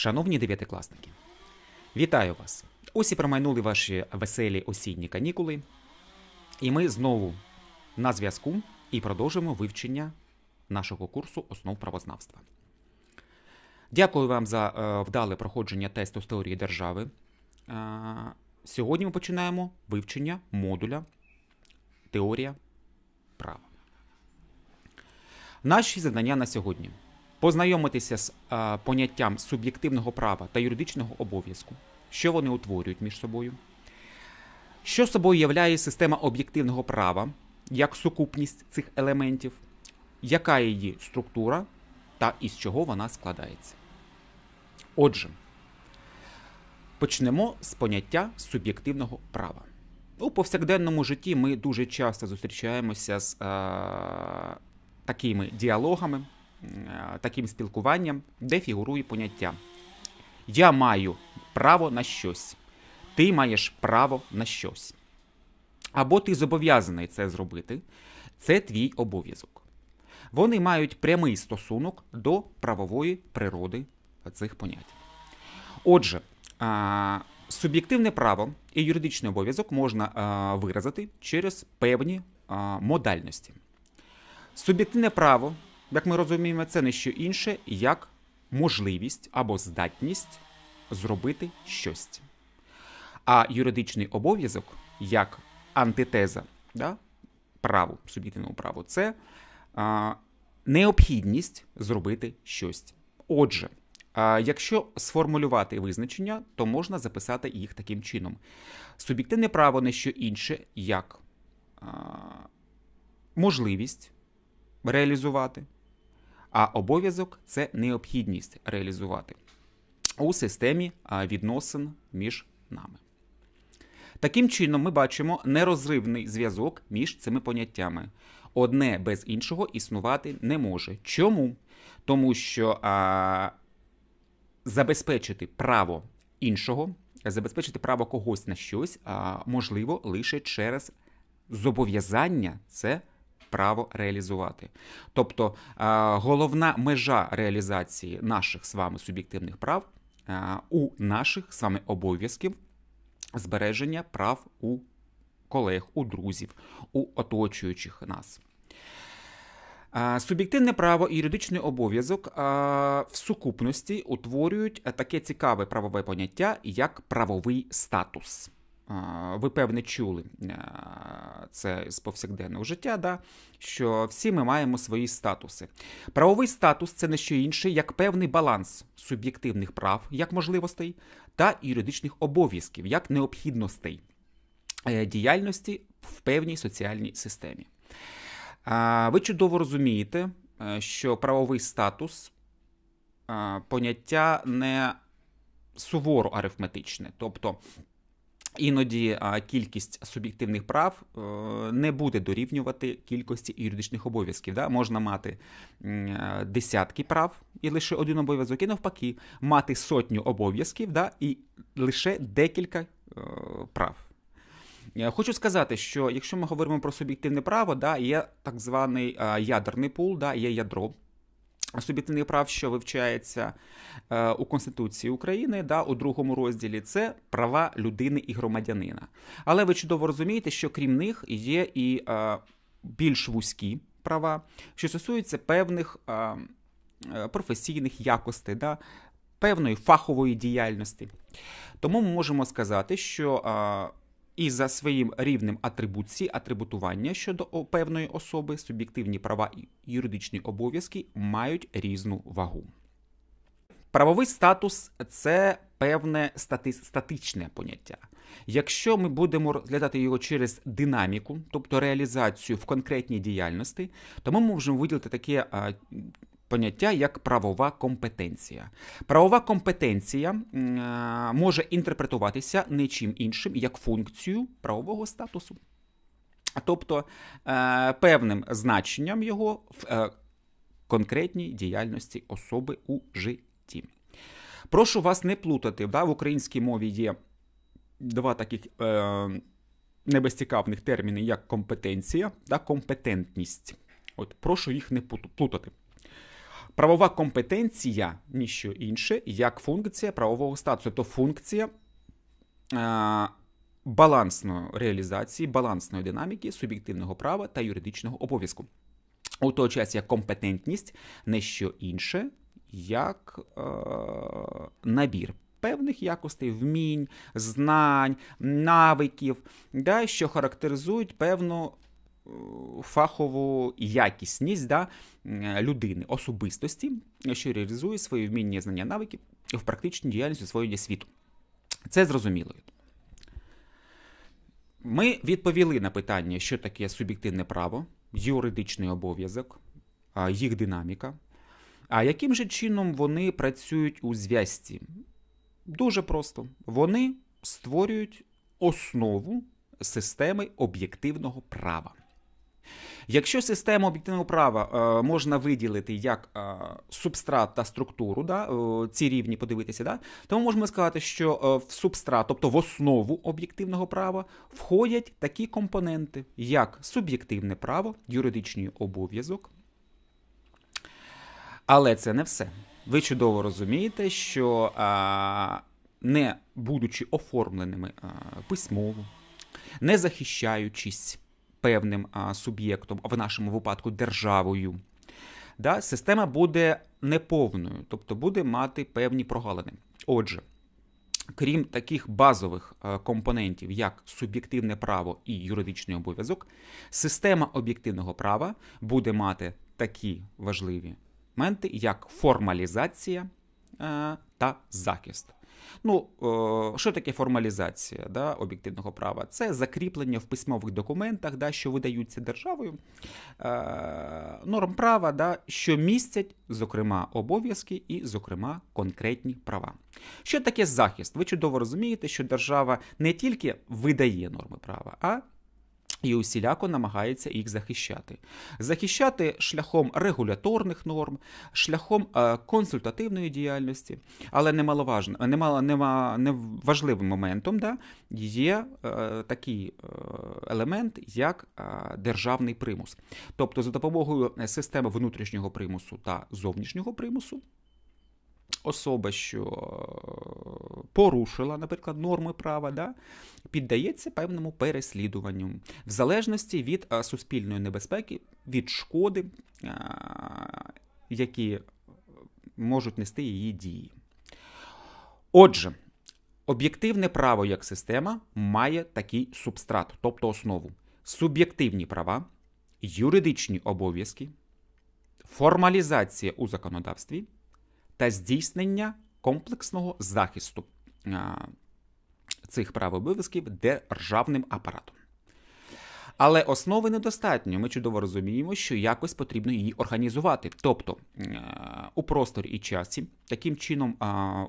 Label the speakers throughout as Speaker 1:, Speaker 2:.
Speaker 1: Шановні дев'ятикласники, вітаю вас! Ось і промайнули ваші веселі осінні канікули. І ми знову на зв'язку і продовжимо вивчення нашого курсу основ правознавства. Дякую вам за е, вдале проходження тесту з теорії держави. Е, сьогодні ми починаємо вивчення модуля Теорія права. Наші завдання на сьогодні познайомитися з а, е, поняттям суб'єктивного права та юридичного обов'язку, що вони утворюють між собою, що собою являє система об'єктивного права як сукупність цих елементів, яка її структура та із чого вона складається. Отже, почнемо з поняття суб'єктивного права. У повсякденному житті ми дуже часто зустрічаємося з е, такими діалогами. Е, таким спілкуванням, де фігурує поняття. Я маю право на щось. Ти маєш право на щось. Або ти зобов'язаний це зробити. Це твій обов'язок. Вони мають прямий стосунок до правової природи цих понять. Отже, е, суб'єктивне право і юридичний обов'язок можна е, виразити через певні модальності. Суб'єктивне право як ми розуміємо, це не що інше, як можливість або здатність зробити щось. А юридичний обов'язок як антитеза да, праву, суб'єктивному праву, це а, необхідність зробити щось. Отже, а, якщо сформулювати визначення, то можна записати їх таким чином. Суб'єктивне право не що інше, як а, можливість реалізувати а обов'язок це необхідність реалізувати у системі відносин між нами. Таким чином, ми бачимо нерозривний зв'язок між цими поняттями. Одне без іншого існувати не може. Чому? Тому що а, забезпечити право іншого, забезпечити право когось на щось а, можливо лише через зобов'язання це право реалізувати. Тобто е, головна межа реалізації наших з вами суб'єктивних прав е, у наших з вами обов'язків збереження прав у колег, у друзів, у оточуючих нас. Е, суб'єктивне право і юридичний обов'язок в сукупності утворюють таке цікаве правове поняття, як правовий статус ви певне чули е, це з повсякденного життя, да, що всі ми маємо свої статуси. Правовий статус це не що інше, як певний баланс суб'єктивних прав, як можливостей, та юридичних обов'язків, як необхідностей е, діяльності в певній соціальній системі. Ви чудово розумієте, е, що правовий статус поняття не суворо арифметичне. тобто Іноді кількість суб'єктивних прав е, не буде дорівнювати кількості юридичних обов'язків. Да? Можна мати е, десятки прав і лише один обов'язок, і навпаки, мати сотню обов'язків да? і лише декілька е, прав. Хочу сказати, що якщо ми говоримо про суб'єктивне право, да, є так званий ядерний пул, да, є ядро суб'єктивних прав, що вивчається е, у Конституції України, да, у другому розділі, це права людини і громадянина. Але ви чудово розумієте, що крім них є і е, більш вузькі права, що стосуються певних е, е професійних якостей, да, певної фахової діяльності. Тому ми можемо сказати, що е, і за своїм рівнем атрибуції, атрибутування щодо певної особи, суб'єктивні права і юридичні обов'язки мають різну вагу. Правовий статус це певне стати, статичне поняття. Якщо ми будемо розглядати його через динаміку, тобто реалізацію в конкретній діяльності, то ми можемо виділити таке поняття як правова компетенція. Правова компетенція е, може інтерпретуватися не чим іншим як функцію правового статусу, тобто е, певним значенням його в е, конкретній діяльності особи у житті. Прошу вас не плутати. Да? В українській мові є два таких е, небезцікавних терміни, як компетенція та компетентність. От, Прошу їх не плутати. Правова компетенція ніщо інше, як функція правового статусу, тобто функція е, балансної реалізації, балансної динаміки, суб'єктивного права та юридичного обов'язку. У той час як компетентність не що інше, як е, набір. Певних якостей, вмінь, знань, навиків, да, що характеризують певну фахову якісність да, е, людини, особистості, що реалізує свої вміння, знання, навики в практичній діяльності освоєння світу. Це зрозуміло. Ми відповіли на питання, що таке суб'єктивне право, юридичний обов'язок, їх динаміка. А яким же чином вони працюють у зв'язці? Дуже просто. Вони створюють основу системи об'єктивного права. Якщо систему об'єктивного права е, можна виділити як е, субстрат та структуру, да, е, ці рівні подивитися, да, то ми можемо сказати, що в субстрат, тобто в основу об'єктивного права, входять такі компоненти, як суб'єктивне право, юридичний обов'язок. Але це не все. Ви чудово розумієте, що не будучи оформленими письмово, не захищаючись певним суб'єктом, в нашому випадку державою, да, система буде неповною, тобто буде мати певні прогалини. Отже, крім таких базових компонентів, як суб'єктивне право і юридичний обов'язок, система об'єктивного права буде мати такі важливі моменти, як формалізація та захист. Ну, е, що таке формалізація да, об'єктивного права? Це закріплення в письмових документах, да, що видаються державою, е, норм права, да, що містять, зокрема, обов'язки і, зокрема, конкретні права. Що таке захист? Ви чудово розумієте, що держава не тільки видає норми права, а і усіляко намагається їх захищати, захищати шляхом регуляторних норм, шляхом е, консультативної діяльності, але немаловажно, немало, неважливим моментом да, є е, такий е, елемент, як е, державний примус. Тобто, за допомогою системи внутрішнього примусу та зовнішнього примусу особа, що е, порушила, наприклад, норми права, да, піддається певному переслідуванню в залежності від е, суспільної небезпеки, від шкоди, е, які можуть нести її дії. Отже, об'єктивне право як система має такий субстрат, тобто основу: суб'єктивні права, юридичні обов'язки, формалізація у законодавстві та здійснення комплексного захисту цих прав і обов'язків державним апаратом. Але основи недостатньо. Ми чудово розуміємо, що якось потрібно її організувати. Тобто е, у просторі і часі таким чином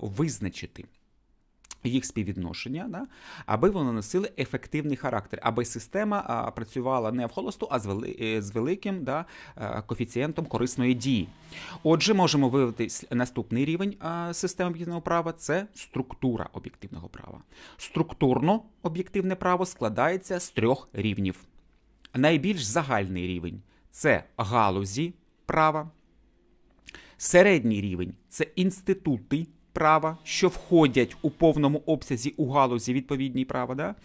Speaker 1: визначити їх співвідношення, да, аби вони носили ефективний характер, аби система а, працювала не в холосту, а з, вели, е, з великим да, е, коефіцієнтом корисної дії. Отже, можемо виявити наступний рівень а, системи об'єктивного права це структура об'єктивного права. Структурно об'єктивне право складається з трьох рівнів. Найбільш загальний рівень це галузі права, середній рівень це інститути права, що входять у повному обсязі у галузі відповідні права, да?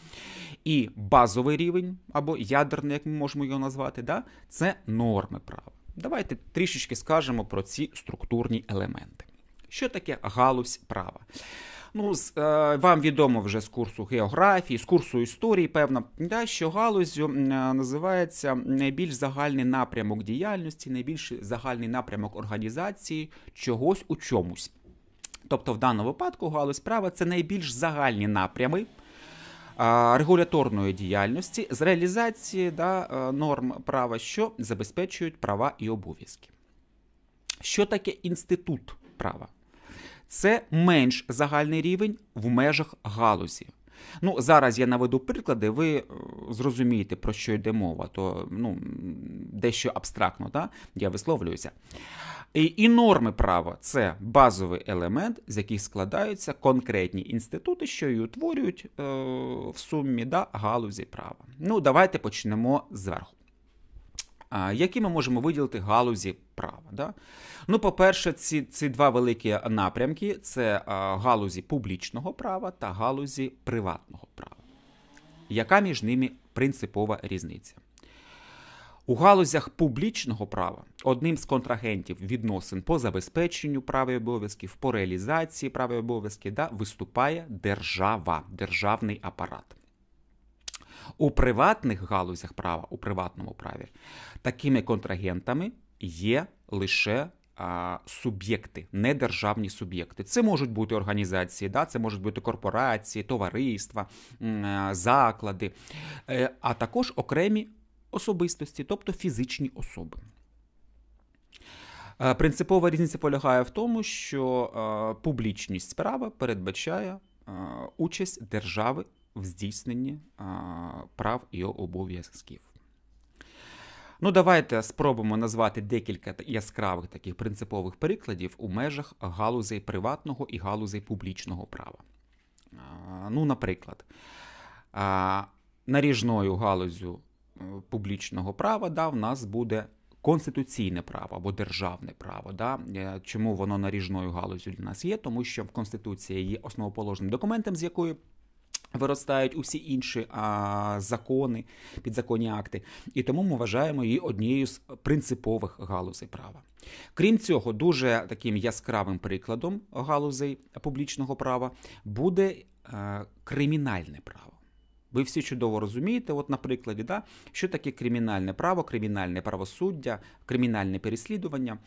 Speaker 1: і базовий рівень або ядерний, як ми можемо його назвати, да? це норми права. Давайте трішечки скажемо про ці структурні елементи. Що таке галузь права? Ну, з, е, Вам відомо вже з курсу географії, з курсу історії, певно, да, що галузю е, називається найбільш загальний напрямок діяльності, найбільш загальний напрямок організації чогось у чомусь. Тобто, в даному випадку галузь права це найбільш загальні напрями. Регуляторної діяльності з реалізації да, е, норм права, що забезпечують права і обов'язки. Що таке інститут права? Це менш загальний рівень в межах галузі. Ну, Зараз я наведу приклади, ви е, зрозумієте, про що йде мова, то ну, дещо абстрактно, да? я висловлююся. І норми права це базовий елемент, з яких складаються конкретні інститути, що й утворюють е, в сумі да, галузі права. Ну, давайте почнемо зверху. А, які ми можемо виділити галузі права? Да? Ну, По-перше, ці ці два великі напрямки це а, галузі публічного права та галузі приватного права. Яка між ними принципова різниця? У галузях публічного права одним з контрагентів відносин по забезпеченню прав і обов'язків, по реалізації прав і обов'язків да, виступає держава, державний апарат. У приватних галузях права, у приватному праві, такими контрагентами є лише а, Суб'єкти, державні суб'єкти. Це можуть бути організації, да, це можуть бути корпорації, товариства, заклади, е, а також окремі особистості, тобто фізичні особи. Е, принципова різниця полягає в тому, що е, публічність справи передбачає е, участь держави в здійсненні прав і обов'язків. Ну, давайте спробуємо назвати декілька яскравих таких принципових прикладів у межах галузей приватного і галузей публічного права. Ну, наприклад, наріжною галузю публічного права да, в нас буде конституційне право або державне право. Да? Е, чому воно наріжною галузю для нас є? Тому що в Конституції є основоположним документом, з якої Виростають усі інші а, закони, підзаконні акти, і тому ми вважаємо її однією з принципових галузей права. Крім цього, дуже таким яскравим прикладом галузей публічного права буде а, е, кримінальне право. Ви всі чудово розумієте, от на прикладі, да, що таке кримінальне право, кримінальне правосуддя, кримінальне переслідування.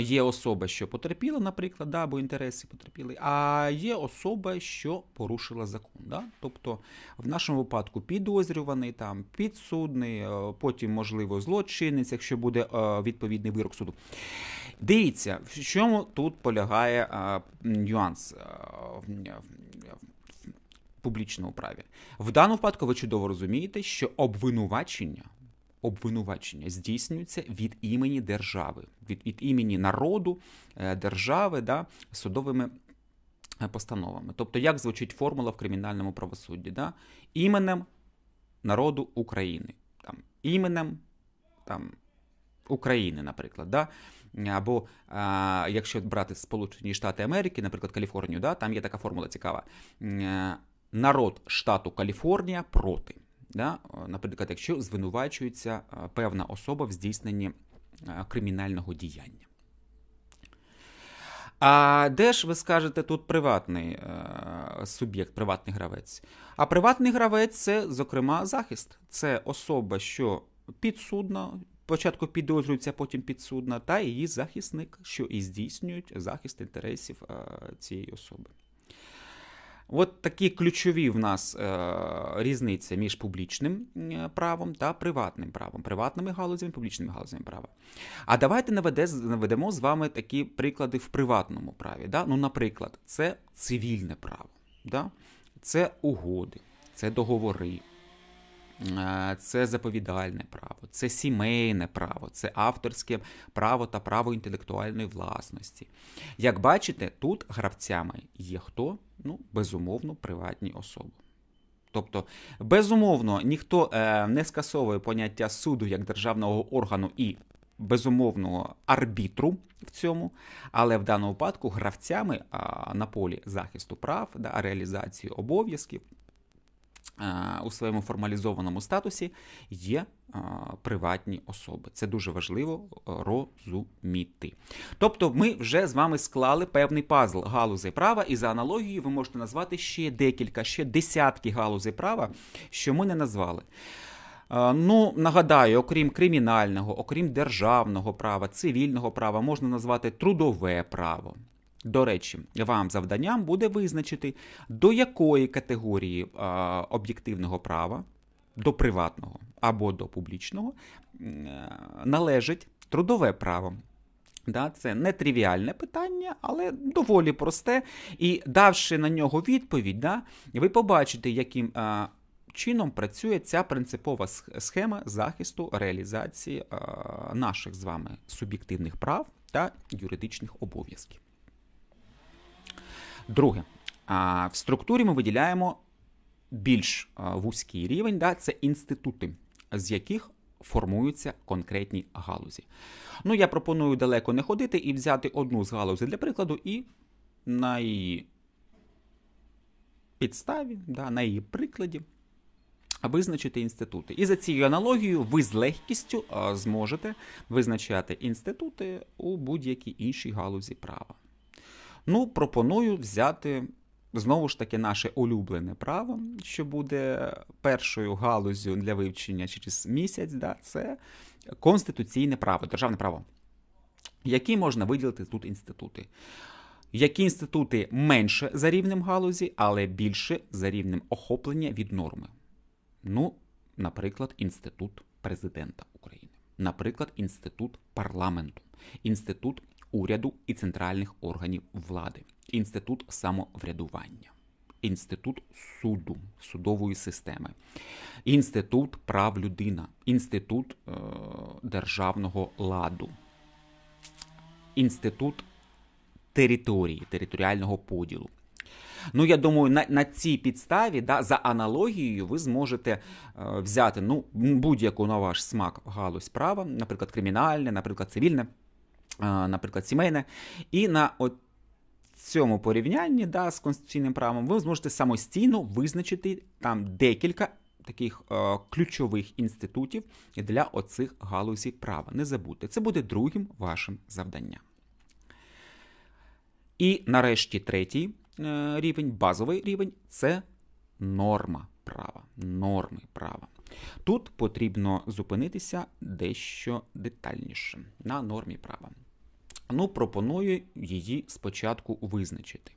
Speaker 1: Є особа, що потерпіла, наприклад, да, або інтереси потерпіли, а є особа, що порушила закон. Да? Тобто, в нашому випадку підозрюваний, там підсудний, потім, можливо, злочинець, якщо буде відповідний вирок суду. Дивіться, в чому тут полягає нюанс. Публічному праві. В даному випадку ви чудово розумієте, що обвинувачення обвинувачення здійснюється від імені держави, від від імені народу е, держави да, судовими е, постановами. Тобто, як звучить формула в кримінальному правосудді? Да? Іменем народу України, там, іменем там, України, наприклад. Да? Або а, е, якщо брати Сполучені Штати Америки, наприклад, Каліфорнію, да, там є така формула цікава народ штату Каліфорнія проти. Да? Наприклад, якщо звинувачується е, певна особа в здійсненні е, кримінального діяння. А де ж ви скажете тут приватний е, суб'єкт, приватний гравець? А приватний гравець це, зокрема, захист. Це особа, що підсудна, спочатку підозрюється, потім підсудна, та її захисник, що і здійснюють захист інтересів цієї особи. От такі ключові в нас е, різниці між публічним е, правом та приватним правом, приватними галузями, публічними галузями права. А давайте наведе наведемо з вами такі приклади в приватному праві. Да? Ну, Наприклад, це цивільне право, да? це угоди, це договори. Е, це заповідальне право, це сімейне право, це авторське право та право інтелектуальної власності. Як бачите, тут гравцями є хто? Ну, безумовно, приватні особи. Тобто, безумовно, ніхто е, не скасовує поняття суду як державного органу і безумовного арбітру в цьому, але в даному випадку гравцями на полі захисту прав да, реалізації обов'язків Е, у своєму формалізованому статусі є е, приватні особи. Це дуже важливо розуміти. Тобто, ми вже з вами склали певний пазл галузей права, і за аналогією ви можете назвати ще декілька, ще десятки галузей права, що ми не назвали. Е, ну, нагадаю, окрім кримінального, окрім державного права, цивільного права, можна назвати трудове право. До речі, вам завданням буде визначити, до якої категорії об'єктивного права, до приватного або до публічного, е, належить трудове право. Да, Це не тривіальне питання, але доволі просте. І давши на нього відповідь, да, ви побачите, яким чином працює ця принципова схема захисту реалізації наших з вами суб'єктивних прав та юридичних обов'язків. Друге, в структурі ми виділяємо більш вузький рівень, да, це інститути, з яких формуються конкретні галузі. Ну, я пропоную далеко не ходити і взяти одну з галузей для прикладу, і на її підставі, да, на її прикладі. Визначити інститути. І за цією аналогією ви з легкістю зможете визначати інститути у будь-якій іншій галузі права. Ну, пропоную взяти знову ж таки наше улюблене право, що буде першою галузю для вивчення через місяць, да, це конституційне право, державне право. Які можна виділити тут інститути? Які інститути менше за рівнем галузі, але більше за рівнем охоплення від норми? Ну, наприклад, інститут президента України, наприклад, інститут парламенту, інститут уряду і центральних органів влади, інститут самоврядування, інститут суду, судової системи, інститут прав людина, інститут е, державного ладу, інститут території, територіального поділу. Ну, я думаю, на на цій підставі, да, за аналогією, ви зможете е, взяти ну, будь-яку на ваш смак галузь права, наприклад, кримінальне, наприклад, цивільне. Е, наприклад, сімейне. І на цьому порівнянні да, з конституційним правом ви зможете самостійно визначити там декілька. Таких е, ключових інститутів для оцих галузі права. Не забудьте, це буде другим вашим завданням. І нарешті третій е, рівень, базовий рівень це норма права. Норми права. Тут потрібно зупинитися дещо детальніше на нормі права. Ну, пропоную її спочатку визначити.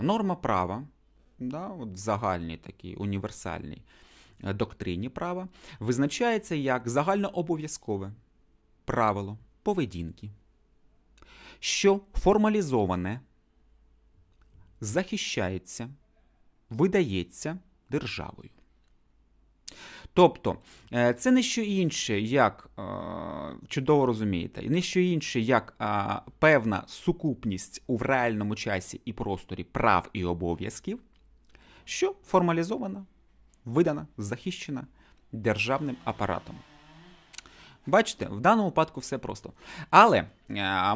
Speaker 1: Норма права, да, от загальній такій універсальній е, доктрині права, визначається як загальнообов'язкове правило поведінки, що формалізоване захищається, видається державою. Тобто, е, це не що інше, як е, чудово розумієте, не що інше, як е, певна сукупність у реальному часі і просторі прав і обов'язків, що формалізована, видана, захищена державним апаратом. Бачите, в даному випадку все просто. Але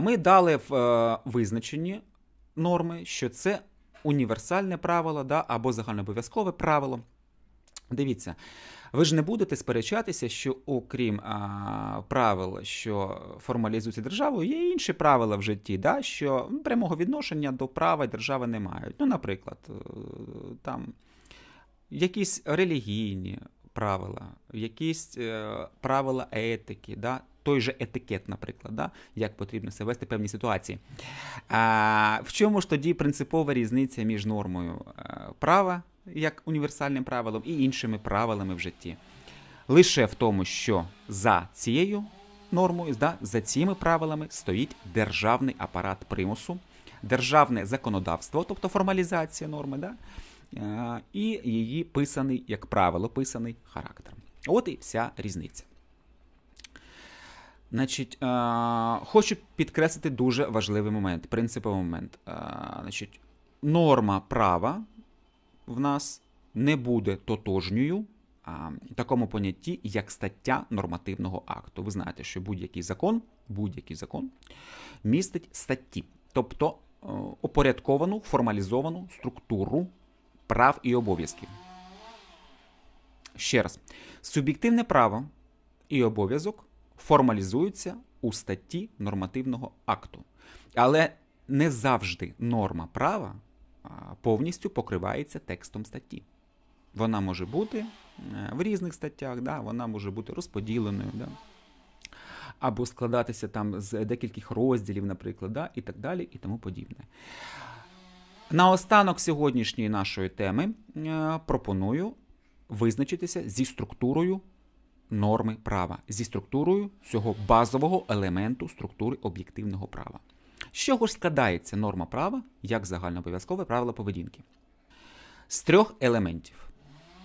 Speaker 1: ми дали в визначенні норми, що це універсальне правило да, або загальнообов'язкове правило. Дивіться, ви ж не будете сперечатися, що окрім а, правил, що формалізуються державою, є інші правила в житті, да, що ну, прямого відношення до права держави не мають. Ну, наприклад, е, там якісь релігійні правила, якісь е, правила етики, да, той же етикет, наприклад, да, як потрібно себе вести в певній ситуації. А, В чому ж тоді принципова різниця між нормою е, права? як універсальним правилом, і іншими правилами в житті. Лише в тому, що за цією нормою, за цими правилами стоїть державний апарат примусу, державне законодавство, тобто формалізація норми, да? Е, і її писаний, як правило, писаний характер. От і вся різниця. Значить, е, Хочу підкреслити дуже важливий момент, принциповий момент. Е, значить, Норма права в нас не буде тотожньою а, такому понятті, як стаття нормативного акту. Ви знаєте, що будь-який закон будь-який закон містить статті, тобто опорядковану е, формалізовану структуру прав і обов'язків. Ще раз, суб'єктивне право і обов'язок формалізуються у статті нормативного акту. Але не завжди норма права повністю покривається текстом статті. Вона може бути е, в різних статтях, да, вона може бути розподіленою, Да, або складатися там з декільких розділів, наприклад, да, і так далі, і тому подібне. Наостанок сьогоднішньої нашої теми е, пропоную визначитися зі структурою норми права, зі структурою цього базового елементу структури об'єктивного права. З чого ж складається норма права як загальнообов'язкове правило поведінки? З трьох елементів.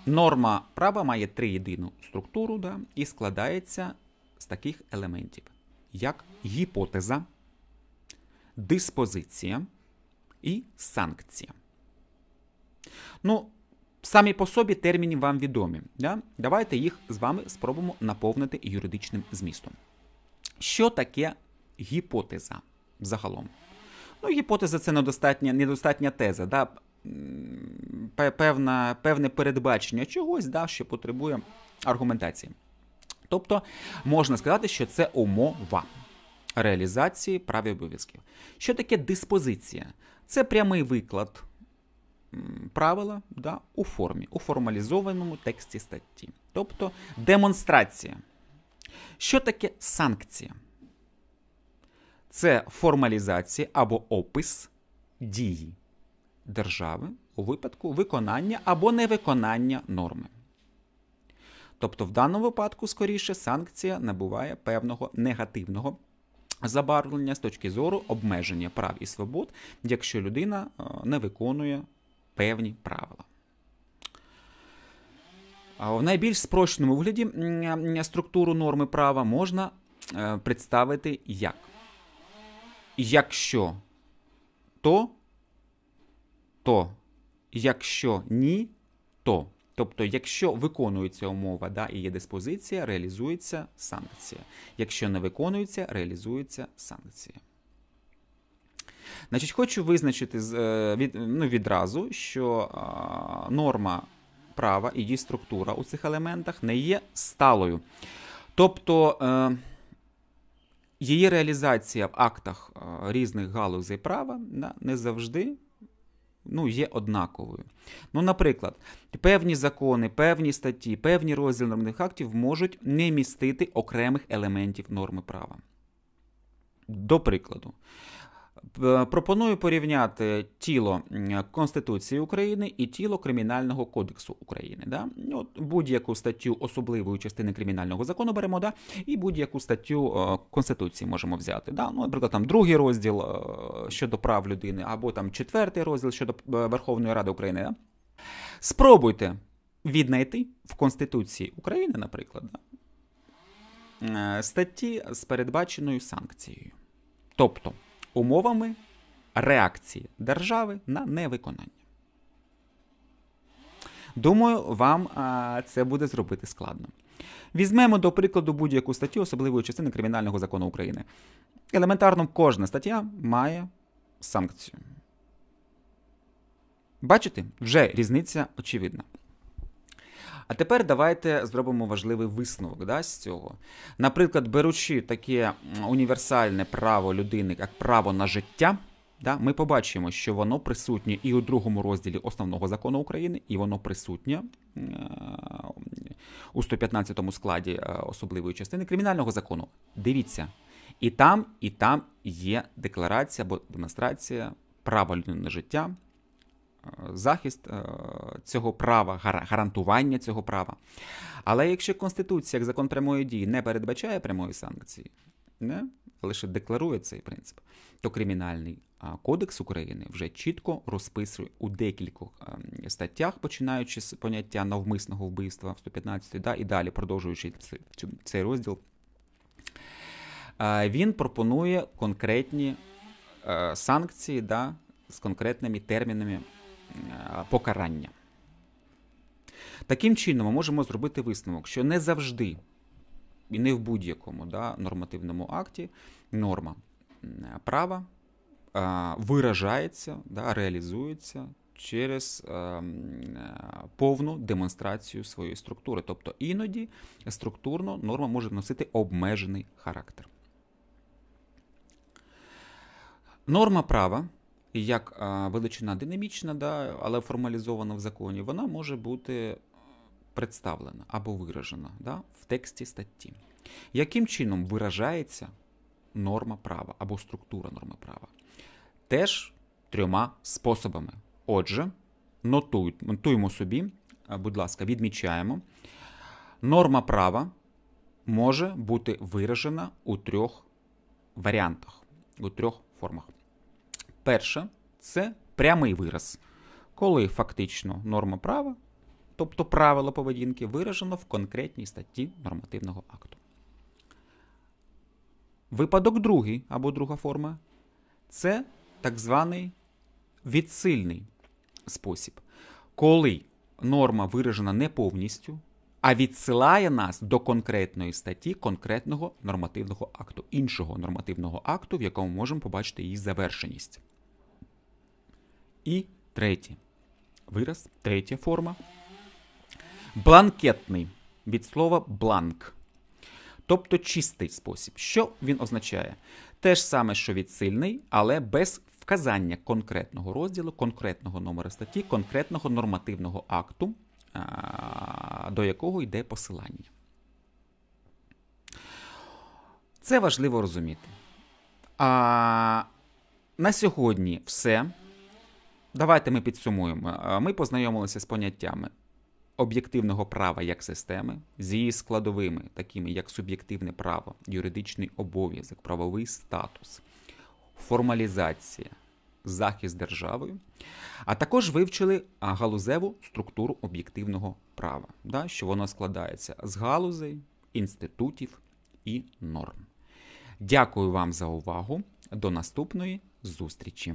Speaker 1: Норма права має триєдину структуру да, і складається з таких елементів, як гіпотеза, диспозиція і санкція. Ну, самі по собі терміни вам відомі. Да? Давайте їх з вами спробуємо наповнити юридичним змістом. Що таке гіпотеза? загалом. Ну, гіпотеза це недостатня недостатня теза, да? певна, певне передбачення чогось, да, що потребує аргументації. Тобто можна сказати, що це умова реалізації прав і обов'язків. Що таке диспозиція? Це прямий виклад правила да, у формі, у формалізованому тексті статті. Тобто демонстрація. Що таке санкція? це формалізація або опис дії держави у випадку виконання або невиконання норми. Тобто, в даному випадку, скоріше, санкція набуває певного негативного забарвлення з точки зору обмеження прав і свобод, якщо людина е, не виконує певні правила. В найбільш спрощеному вигляді структуру норми права можна е, представити як якщо то, то, якщо ні, то. Тобто, якщо виконується умова да, і є диспозиція, реалізується санкція. Якщо не виконується, реалізується санкція. Значить, Хочу визначити е, від, ну, відразу, що а, норма права і її структура у цих елементах не є сталою. Тобто. Е, її реалізація в актах е, різних галузей права не завжди ну, є однаковою. Ну, Наприклад, певні закони, певні статті, певні розділи нормних актів можуть не містити окремих елементів норми права. До прикладу, Е, пропоную порівняти тіло Конституції України і тіло Кримінального кодексу України. Да? Ну, от Будь-яку статтю особливої частини кримінального закону беремо, да? і будь-яку статтю е, Конституції можемо взяти. Да? Ну, Наприклад, там другий розділ е, щодо прав людини, або там четвертий розділ щодо Верховної Ради України. Да? Спробуйте віднайти в Конституції України, наприклад, да? статті з передбаченою санкцією. Тобто умовами реакції держави на невиконання. Думаю, вам це буде зробити складно. Візьмемо, до прикладу, будь-яку статтю особливої частини Кримінального закону України. Елементарно, кожна стаття має санкцію. Бачите, вже різниця очевидна. А тепер давайте зробимо важливий висновок да, з цього. Наприклад, беручи таке універсальне право людини, як право на життя, да, ми побачимо, що воно присутнє і у другому розділі основного закону України, і воно присутнє е, у 115 му складі е, особливої частини кримінального закону. Дивіться. І там, і там є декларація або демонстрація права людини на життя захист е, цього права, гарантування цього права. Але якщо Конституція як закон прямої дії не передбачає прямої санкції, не лише декларує цей принцип, то кримінальний кодекс України вже чітко розписує у декількох ем, статтях, починаючи з поняття навмисного вбивства в 115 да, і далі продовжуючи цей розділ, е, він пропонує конкретні е, санкції да, з конкретними термінами. Е, покарання. Таким чином, ми можемо зробити висновок, що не завжди, і не в будь-якому да, нормативному акті норма е, права а, е, виражається, да, реалізується через а, повну демонстрацію своєї структури. Тобто іноді структурно норма може носити обмежений характер. Норма права як величина динамічна, да, але формалізована в законі, вона може бути е, представлена або виражена да, в тексті статті. Яким чином виражається норма права або структура норми права? Теж трьома способами. Отже, нотуємо собі, е, будь ласка, відмічаємо. Норма права може бути виражена у трьох варіантах, у трьох формах. Перше, це прямий вираз, коли фактично норма права, тобто правила поведінки, виражено в конкретній статті нормативного акту. Випадок другий або друга форма це так званий відсильний спосіб, коли норма виражена не повністю, а відсилає нас до конкретної статті конкретного нормативного акту, іншого нормативного акту, в якому можемо побачити її завершеність. І третій вираз, третя форма. Бланкетний від слова бланк. Тобто чистий спосіб. Що він означає? Те ж саме, що відсильний, але без вказання конкретного розділу, конкретного номера статті, конкретного нормативного акту, до якого йде посилання. Це важливо розуміти. А на сьогодні все. Давайте ми підсумуємо. Ми познайомилися з поняттями об'єктивного права як системи, з її складовими, такими як суб'єктивне право, юридичний обов'язок, правовий статус, формалізація, захист державою, а також вивчили галузеву структуру об'єктивного права, да, що воно складається з галузей, інститутів і норм. Дякую вам за увагу. До наступної зустрічі!